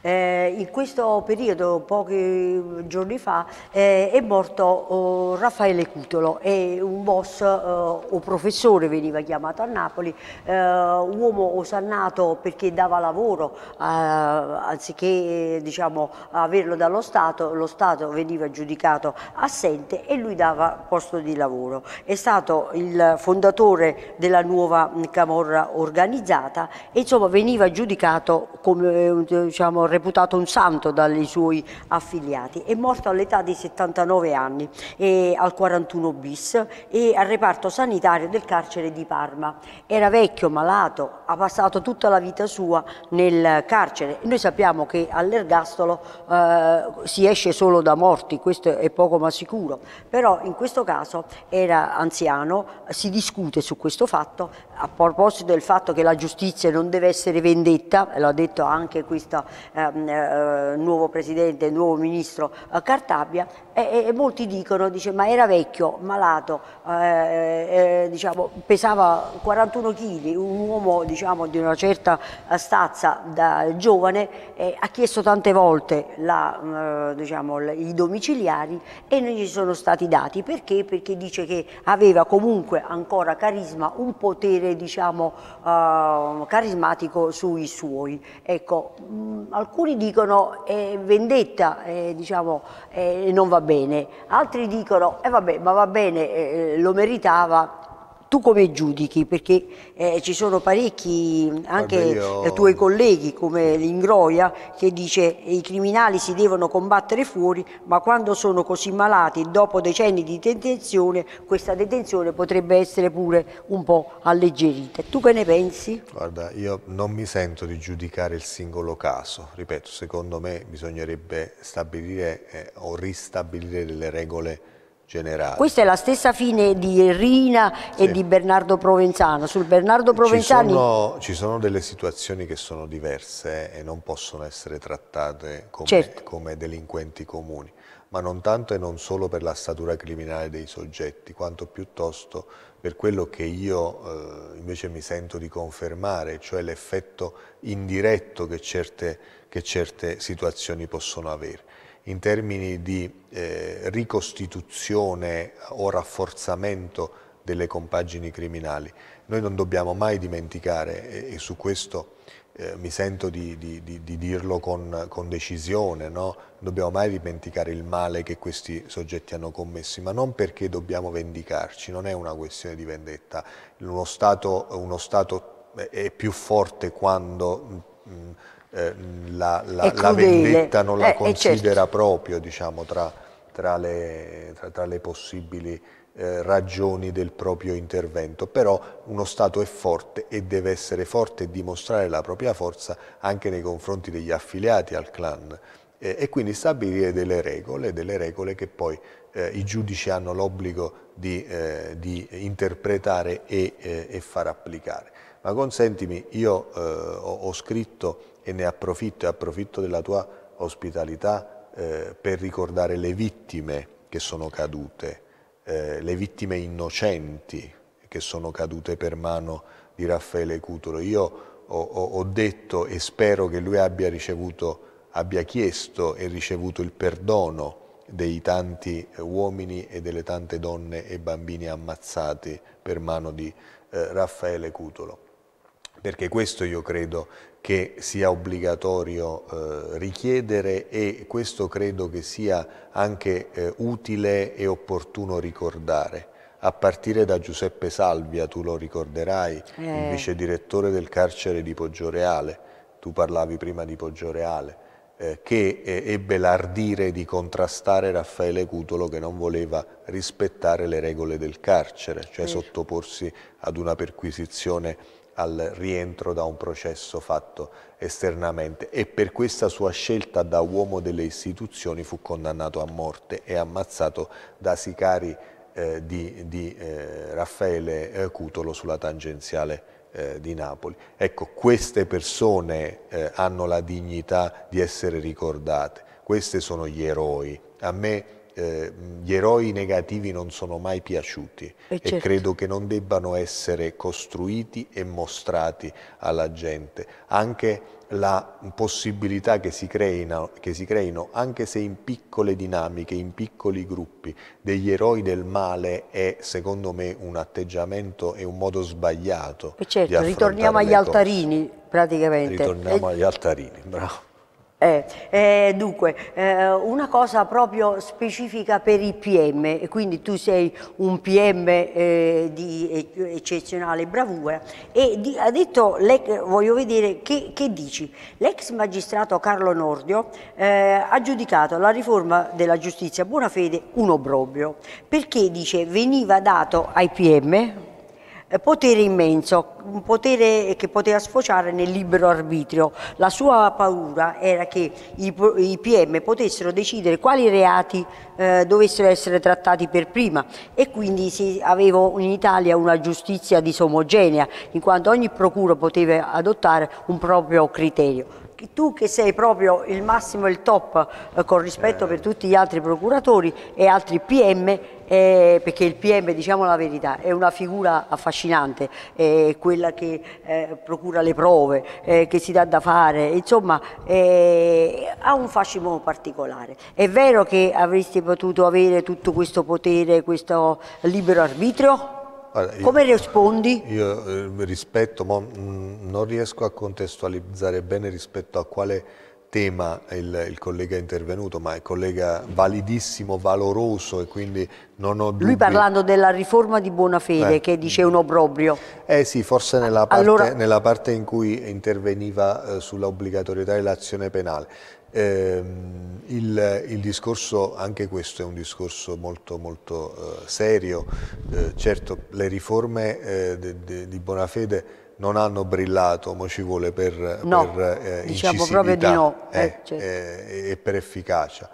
Speaker 1: Eh, in questo periodo, pochi giorni fa, eh, è morto oh, Raffaele Cutolo, è un boss eh, o professore veniva chiamato a Napoli, eh, uomo osannato perché dava lavoro, eh, anziché diciamo, averlo dallo Stato, lo Stato veniva giudicato assente e lui dava posto di lavoro. È stato il fondatore della nuova mm, Camorra organizzata e insomma veniva giudicato come eh, diciamo, diciamo, reputato un santo dai suoi affiliati. È morto all'età di 79 anni, e al 41 bis, e al reparto sanitario del carcere di Parma. Era vecchio, malato, ha passato tutta la vita sua nel carcere. Noi sappiamo che all'ergastolo eh, si esce solo da morti, questo è poco ma sicuro, però in questo caso era anziano, si discute su questo fatto, a proposito del fatto che la giustizia non deve essere vendetta, l'ha detto anche questa ehm, eh, nuovo presidente, nuovo ministro eh, Cartabia e, e, molti dicono, dice, ma era vecchio, malato, eh, eh, diciamo, pesava 41 kg, un uomo diciamo, di una certa stazza da giovane, eh, ha chiesto tante volte la, eh, diciamo, i domiciliari e non gli sono stati dati. Perché? Perché dice che aveva comunque ancora carisma, un potere diciamo, eh, carismatico sui suoi. Ecco, mh, mm, alcuni dicono è vendetta, diciamo, non va bene, altri dicono, e eh vabbè, ma va bene, eh, lo meritava, tu come giudichi? Perché eh, ci sono parecchi, anche io... Eh, tuoi colleghi come l'Ingroia, che dice che i criminali si devono combattere fuori, ma quando sono così malati, dopo decenni di detenzione, questa detenzione potrebbe essere pure un po' alleggerita. Tu che ne pensi?
Speaker 2: Guarda, io non mi sento di giudicare il singolo caso, ripeto, secondo me bisognerebbe stabilire eh, o ristabilire delle regole Generale. Questa
Speaker 1: è la stessa fine di Rina e sì. di Bernardo Provenzano. Sul Bernardo Provenzano... Ci sono,
Speaker 2: ci sono, delle situazioni che sono diverse e non possono essere trattate come, certo. come delinquenti comuni, ma non tanto e non solo per la statura criminale dei soggetti, quanto piuttosto per quello che io eh, invece mi sento di confermare, cioè l'effetto indiretto che certe, che certe situazioni possono avere in termini di eh, ricostituzione o rafforzamento delle compagini criminali. Noi non dobbiamo mai dimenticare, e, e su questo eh, mi sento di, di, di, di dirlo con, con decisione, no? non dobbiamo mai dimenticare il male che questi soggetti hanno commesso, ma non perché dobbiamo vendicarci, non è una questione di vendetta. Uno Stato, uno stato eh, è più forte quando... Mh, eh, la, la, la, vendetta non la eh, certo. considera certo. proprio diciamo, tra, tra, le, tra, tra, le, possibili eh, ragioni del proprio intervento, però uno Stato è forte e deve essere forte e dimostrare la propria forza anche nei confronti degli affiliati al clan e quindi stabilire delle regole, delle regole che poi eh, i giudici hanno l'obbligo di, eh, di, interpretare e, eh, e, far applicare. Ma consentimi, io ho, ho scritto e ne approfitto e approfitto della tua ospitalità eh, per ricordare le vittime che sono cadute, eh, le vittime innocenti che sono cadute per mano di Raffaele Cutolo. Io ho, ho detto e spero che lui abbia ricevuto abbia chiesto e ricevuto il perdono dei tanti uomini e delle tante donne e bambini ammazzati per mano di eh, Raffaele Cutolo perché questo io credo che sia obbligatorio eh, richiedere e questo credo che sia anche eh, utile e opportuno ricordare. A partire da Giuseppe Salvia, tu lo ricorderai, eh. il vice direttore del carcere di Poggioreale, tu parlavi prima di Poggioreale, eh, che eh, ebbe l'ardire di contrastare Raffaele Cutolo che non voleva rispettare le regole del carcere, cioè sottoporsi ad una perquisizione al rientro da un processo fatto esternamente e per questa sua scelta da uomo delle istituzioni fu condannato a morte e ammazzato da sicari eh, di, di eh, Raffaele eh, Cutolo sulla tangenziale eh, di Napoli. Ecco, queste persone eh, hanno la dignità di essere ricordate, questi sono gli eroi. A me eh, gli eroi negativi non sono mai piaciuti eh, e, certo. e, credo che non debbano essere costruiti e mostrati alla gente. Anche la possibilità che si, creino, che si creino, anche se in piccole dinamiche, in piccoli gruppi, degli eroi del male è secondo me un atteggiamento e un modo sbagliato. E eh, certo, ritorniamo agli cose. altarini
Speaker 1: praticamente. Ritorniamo
Speaker 2: e... agli altarini, bravo.
Speaker 1: Eh, eh, dunque, eh, una cosa proprio specifica per i PM, quindi tu sei un PM eh, di eccezionale bravura e di, ha detto, voglio vedere che, che dici, l'ex magistrato Carlo Nordio eh, ha giudicato la riforma della giustizia buona fede un obbrobrio, perché dice veniva dato ai PM, eh, potere immenso, un potere che poteva sfociare nel libero arbitrio. La sua paura era che i, PM potessero decidere quali reati eh, dovessero essere trattati per prima e quindi si, aveva in Italia una giustizia disomogenea in quanto ogni procura poteva adottare un proprio criterio tu che sei proprio il massimo, il top, eh, con rispetto eh. per tutti gli altri procuratori e altri PM, eh, perché il PM, diciamo la verità, è una figura affascinante, è quella che eh, procura le prove, eh, che si dà da fare, insomma eh, ha un fascino particolare. È vero che avresti potuto avere tutto questo potere, questo libero arbitrio? Allora, io, Come rispondi?
Speaker 2: Io eh, rispetto, ma mm, non riesco a contestualizzare bene rispetto a quale tema il, il collega è intervenuto, ma è collega validissimo, valoroso e quindi non ho dubbi. Lui parlando
Speaker 1: della riforma di Buonafede eh.
Speaker 2: che dice un obbrobrio. Eh sì, forse nella parte, allora... nella parte in cui interveniva eh, sull'obbligatorietà dell'azione penale. Eh, il, il, discorso, anche questo è un discorso molto, molto eh, serio, eh, certo le riforme eh, de, de, di Bonafede non hanno brillato, ma ci vuole per, no, per eh, diciamo proprio di no. Eh, certo. e per efficacia.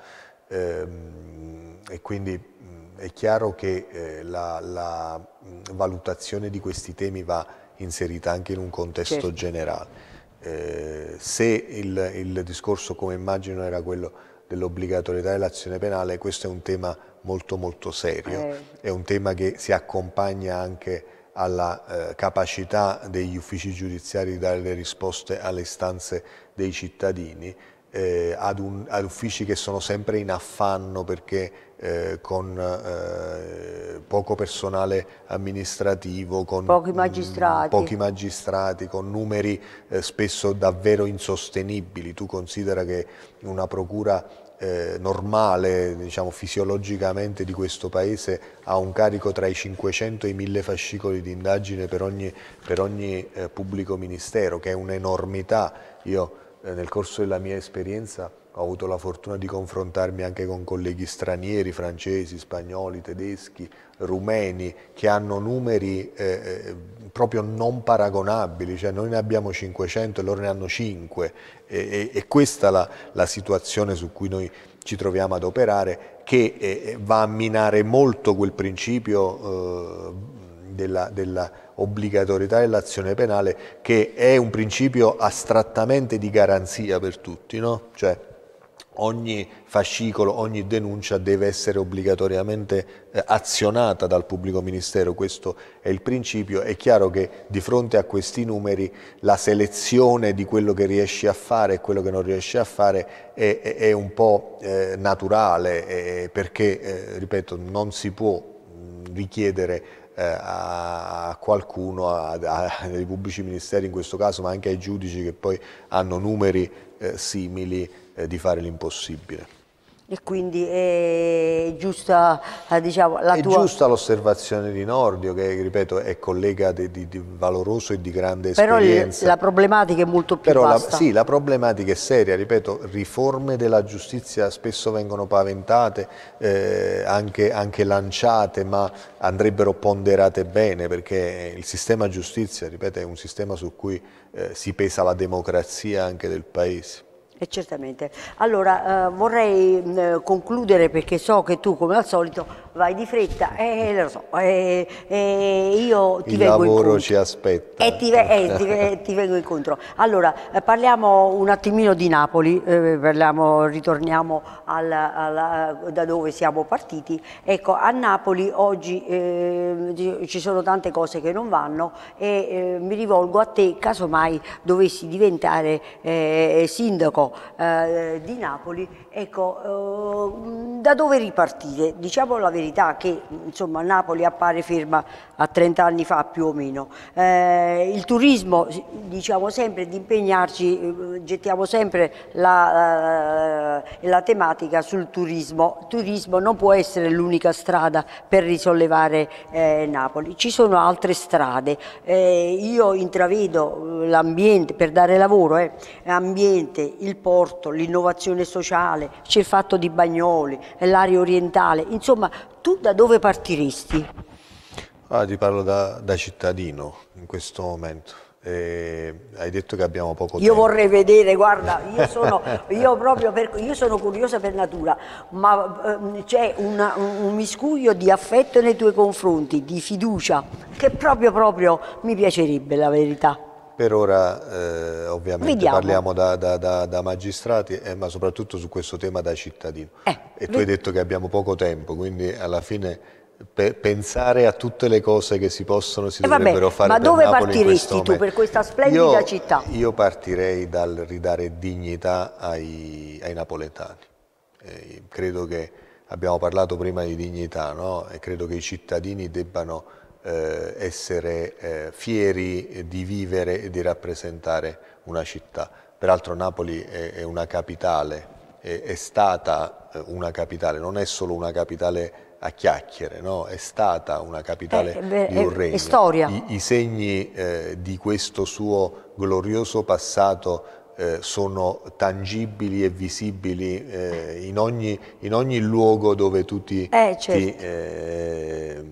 Speaker 2: Ehm, e quindi mm, è chiaro che la, la, mm, valutazione di questi temi va inserita anche in un contesto certo. generale. Eh, se il, il discorso come immagino era quello dell'obbligatorietà dell'azione penale, questo è un tema molto molto serio, eh. è un tema che si accompagna anche alla eh, capacità degli uffici giudiziari di dare le risposte alle istanze dei cittadini, eh, ad, un, ad uffici che sono sempre in affanno perché eh, con eh, poco personale amministrativo, con pochi mm, magistrati, mh, pochi magistrati con numeri eh, spesso davvero insostenibili. Tu considera che una procura eh, normale, diciamo fisiologicamente di questo paese, ha un carico tra i 500 e i 1000 fascicoli di indagine per ogni, per ogni eh, pubblico ministero, che è un'enormità. Io eh, nel corso della mia esperienza ho avuto la fortuna di confrontarmi anche con colleghi stranieri, francesi, spagnoli, tedeschi, rumeni, che hanno numeri eh, eh proprio non paragonabili, cioè noi ne abbiamo 500 e loro ne hanno 5 e, e, e questa è la, la, situazione su cui noi ci troviamo ad operare che eh, eh, va a minare molto quel principio eh, della, della obbligatorietà dell'azione penale che è un principio astrattamente di garanzia per tutti, no? cioè ogni fascicolo, ogni denuncia deve essere obbligatoriamente eh, azionata dal pubblico ministero, questo è il principio, è chiaro che di fronte a questi numeri la selezione di quello che riesci a fare e quello che non riesci a fare è, è, è un po' eh, naturale eh, perché, eh, ripeto, non si può richiedere eh, a qualcuno, ai pubblici ministeri in questo caso, ma anche ai giudici che poi hanno numeri eh, simili eh, di fare l'impossibile.
Speaker 1: E quindi è giusta, eh, diciamo, la è tua... giusta
Speaker 2: l'osservazione di Nordio, che ripeto è collega di, di, di valoroso e di grande Però esperienza. Però la
Speaker 1: problematica è molto più Però vasta. La, sì,
Speaker 2: la problematica è seria, ripeto, riforme della giustizia spesso vengono paventate, eh, anche, anche lanciate, ma andrebbero ponderate bene, perché il sistema giustizia, ripeto, è un sistema su cui eh, si pesa la democrazia anche del Paese.
Speaker 1: Eh, certamente. Allora eh, vorrei mh, mm, eh, concludere perché so che tu come al solito vai di fretta, eh, lo so, eh, eh, io ti Il vengo incontro. Il lavoro ci
Speaker 2: aspetta. E ti, eh, ti, eh,
Speaker 1: ti, vengo incontro. Allora, eh, parliamo un attimino di Napoli, parliamo, ritorniamo alla, alla, da dove siamo partiti. Ecco, a Napoli oggi ci sono tante cose che non vanno e mi rivolgo a te, casomai dovessi diventare sindaco di Napoli, Ecco, eh, da dove ripartire? Diciamo la verità che insomma, Napoli appare ferma a 30 anni fa più o meno. Eh, il turismo, diciamo sempre di impegnarci, eh, gettiamo sempre la, la, eh, la tematica sul turismo. Il turismo non può essere l'unica strada per risollevare eh, Napoli, ci sono altre strade. Eh, io intravedo eh, l'ambiente, per dare lavoro, ambiente, il porto, l'innovazione sociale, c'è il fatto di Bagnoli, l'area orientale, insomma tu da dove partiresti?
Speaker 2: Ah, ti parlo da, da, cittadino in questo momento. E hai detto che abbiamo poco io tempo. Io vorrei
Speaker 1: vedere, guarda, io sono, io proprio per, io sono curiosa per natura, ma eh, c'è un, un miscuglio di affetto nei tuoi confronti, di fiducia, che proprio, proprio mi piacerebbe
Speaker 2: la verità. Per ora eh, ovviamente Vediamo. parliamo da, da, da, da magistrati, eh, ma soprattutto su questo tema da cittadino. Eh, e tu hai detto che abbiamo poco tempo, quindi alla fine pensare a tutte le cose che si possono si eh dovrebbero vabbè, fare ma dove partiresti tu per questa splendida io, città? Io partirei dal ridare dignità ai, ai napoletani. Eh, credo che abbiamo parlato prima di dignità no? e credo che i cittadini debbano eh, essere eh, fieri di vivere e di rappresentare una città. Peraltro Napoli è, è una capitale, è, è stata eh, una capitale, non è solo una capitale a chiacchiere, no? è stata una capitale eh, beh, di un regno. È storia. I, i segni eh, di questo suo glorioso passato eh, sono tangibili e visibili eh, in, ogni, in, ogni, luogo dove tu ti, eh, certo. ti eh,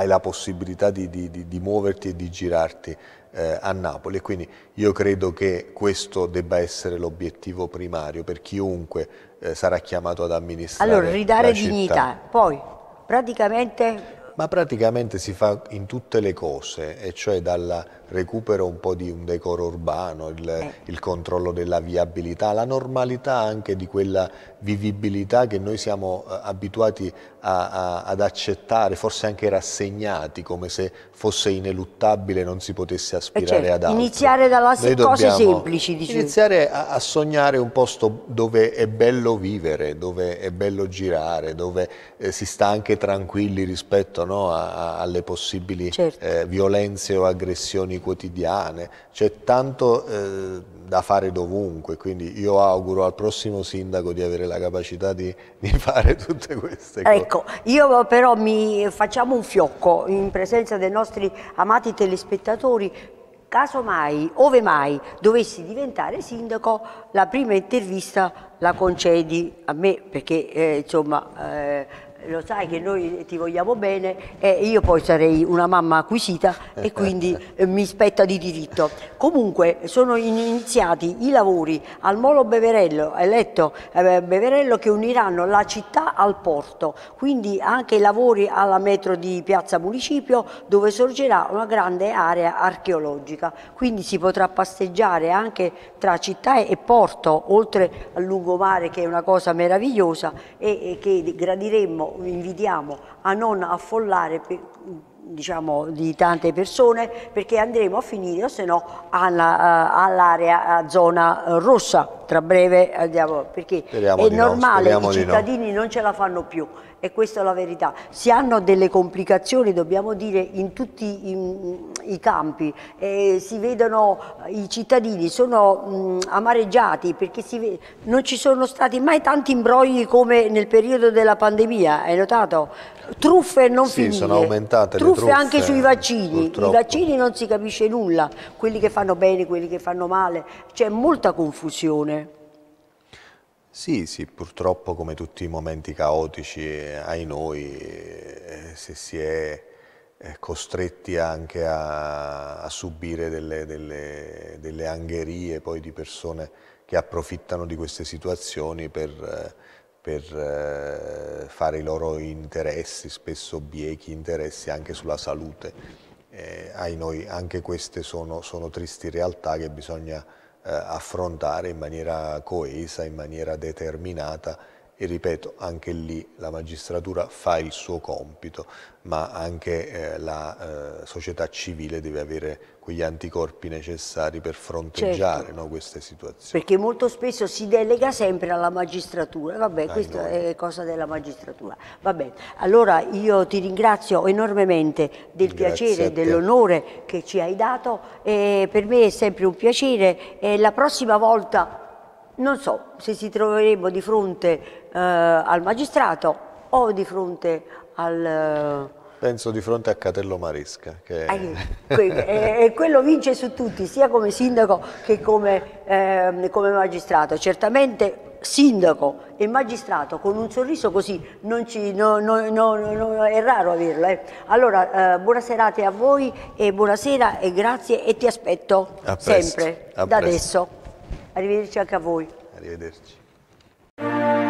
Speaker 2: hai la possibilità di, di, di, di muoverti e di girarti eh, a Napoli e quindi io credo che questo debba essere l'obiettivo primario per chiunque eh, sarà chiamato ad amministrare Allora, ridare dignità,
Speaker 1: poi praticamente
Speaker 2: ma praticamente si fa in tutte le cose, e cioè dal recupero un po' di un decoro urbano, il, eh. il, controllo della viabilità, la normalità anche di quella vivibilità che noi siamo eh, abituati a, a, ad accettare, forse anche rassegnati, come se fosse ineluttabile, non si potesse eh, aspirare certo, ad altro. Iniziare
Speaker 1: dalle cose semplici. Dicevo.
Speaker 2: Iniziare a, a sognare un posto dove è bello vivere, dove è bello girare, dove eh, si sta anche tranquilli rispetto a no? a, a, alle possibili certo. eh, violenze o aggressioni quotidiane. C'è tanto eh, da fare dovunque, quindi io auguro al prossimo sindaco di avere la capacità di, di fare tutte queste cose. Ecco,
Speaker 1: io però mi facciamo un fiocco in presenza dei nostri amati telespettatori Casomai, ove mai dovessi diventare sindaco, la prima intervista la concedi a me perché eh, insomma eh, lo sai che noi ti vogliamo bene e io poi sarei una mamma acquisita e eh. quindi eh, mi spetta di diritto. Comunque sono iniziati i lavori al Molo Beverello, eletto eh, Beverello che uniranno la città al porto, quindi anche i lavori alla metro di Piazza Municipio dove sorgerà una grande area archeologica, quindi si potrà passeggiare anche tra città e porto, oltre al lungomare che è una cosa meravigliosa e, e che gradiremmo invitiamo a non affollare per, diciamo, di tante persone perché andremo a finire o se no eh, all'area all eh, zona rossa tra breve andiamo, perché speriamo è normale, no, i cittadini no. non ce la fanno più e questa è la verità. Si hanno delle complicazioni, dobbiamo dire, in tutti i, i campi, eh, si vedono i cittadini, sono mh, amareggiati perché si, non ci sono stati mai tanti imbrogli come nel periodo della pandemia, hai notato? Truffe non sì, finite, sono aumentate truffe, truffe anche sui vaccini, purtroppo. i vaccini non si capisce nulla, quelli che fanno bene, quelli che fanno male, c'è molta confusione.
Speaker 2: Sì, sì, purtroppo come tutti i momenti caotici, eh, ai noi, eh, se si è eh, costretti anche a, a subire delle, delle, delle, angherie poi di persone che approfittano di queste situazioni per, per fare i loro interessi, spesso biechi interessi anche sulla salute. Eh, ai noi anche queste sono, sono tristi realtà che bisogna eh, affrontare in maniera coesa, in maniera determinata e ripeto anche lì la magistratura fa il suo compito ma anche eh, la eh, società civile deve avere quegli anticorpi necessari per fronteggiare certo. no, queste situazioni.
Speaker 1: Perché molto spesso si delega sempre alla magistratura, vabbè Dai questa noi. è cosa della magistratura. Vabbè, allora io ti ringrazio enormemente del Grazie piacere e dell'onore che ci hai dato, eh, per me è sempre un piacere e la prossima volta non so se si troveremo di fronte eh, al magistrato o di fronte al... Eh,
Speaker 2: Penso di fronte a Catello Maresca. Che... Eh,
Speaker 1: e quello vince su tutti, sia come sindaco che come, eh, come magistrato. Certamente sindaco e magistrato con un sorriso così ci, no, no, no, è raro averlo. Eh. Allora, eh, buona serata a voi e buonasera e grazie e ti aspetto sempre, a da presto. adesso. Arrivederci anche a voi.
Speaker 2: Arrivederci.